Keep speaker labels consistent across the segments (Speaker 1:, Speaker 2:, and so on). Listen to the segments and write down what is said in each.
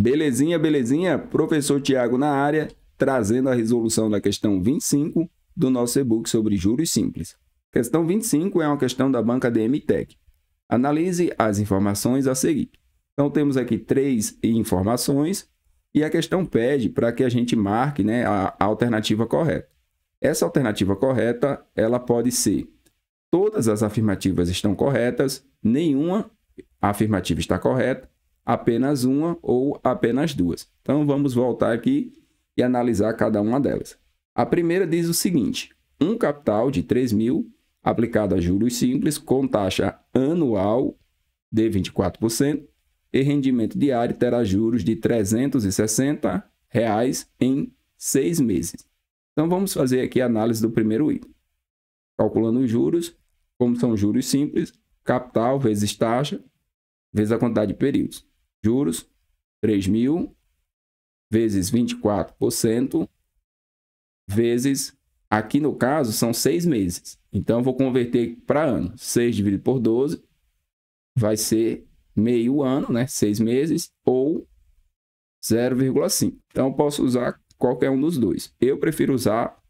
Speaker 1: Belezinha, belezinha? Professor Tiago na área, trazendo a resolução da questão 25 do nosso e-book sobre juros simples. Questão 25 é uma questão da banca DMTech. Analise as informações a seguir. Então, temos aqui três informações e a questão pede para que a gente marque né, a, a alternativa correta. Essa alternativa correta ela pode ser todas as afirmativas estão corretas, nenhuma afirmativa está correta, apenas uma ou apenas duas. Então vamos voltar aqui e analisar cada uma delas. A primeira diz o seguinte: um capital de 3 mil aplicado a juros simples com taxa anual de 24% e rendimento diário terá juros de 360 reais em seis meses. Então vamos fazer aqui a análise do primeiro item. Calculando os juros, como são juros simples, capital vezes taxa vezes a quantidade de períodos juros, 3 mil vezes 24%, vezes, aqui no caso, são 6 meses. Então, vou converter para ano. 6 dividido por 12 vai ser meio ano, né? Seis meses, ou 0,5. Então, posso usar qualquer um dos dois. Eu prefiro usar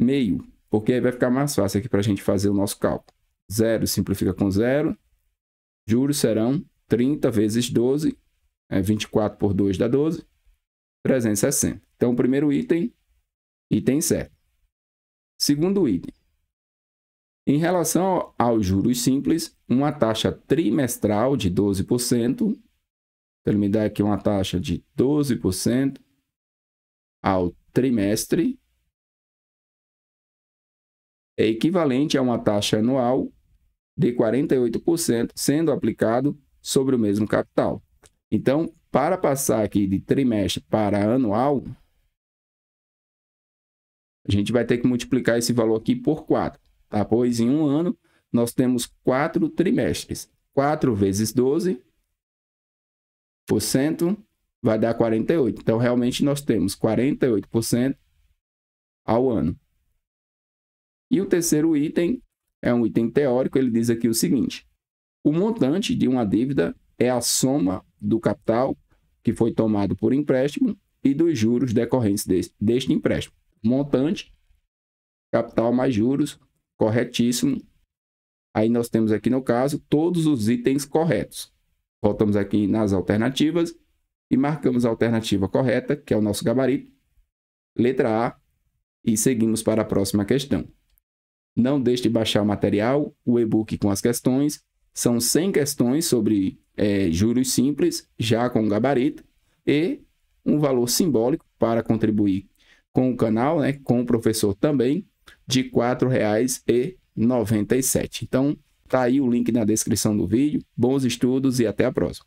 Speaker 1: meio, porque aí vai ficar mais fácil aqui para a gente fazer o nosso cálculo. 0 simplifica com 0. Juros serão 30 vezes 12, é 24 por 2 dá 12, 360. Então, o primeiro item, item certo. Segundo item. Em relação aos juros simples, uma taxa trimestral de 12%, então, ele me dá aqui uma taxa de 12% ao trimestre, é equivalente a uma taxa anual de 48% sendo aplicado sobre o mesmo capital. Então, para passar aqui de trimestre para anual, a gente vai ter que multiplicar esse valor aqui por 4, tá? Pois em um ano nós temos 4 trimestres. 4 vezes 12% vai dar 48. Então, realmente nós temos 48% ao ano. E o terceiro item é um item teórico, ele diz aqui o seguinte: o montante de uma dívida é a soma do capital que foi tomado por empréstimo e dos juros decorrentes deste, deste empréstimo. Montante, capital mais juros, corretíssimo. Aí nós temos aqui no caso todos os itens corretos. Voltamos aqui nas alternativas e marcamos a alternativa correta, que é o nosso gabarito, letra A, e seguimos para a próxima questão. Não deixe de baixar o material, o e-book com as questões. São 100 questões sobre é, juros simples, já com gabarito, e um valor simbólico para contribuir com o canal, né, com o professor também, de R$ 4,97. Então, tá aí o link na descrição do vídeo. Bons estudos e até a próxima.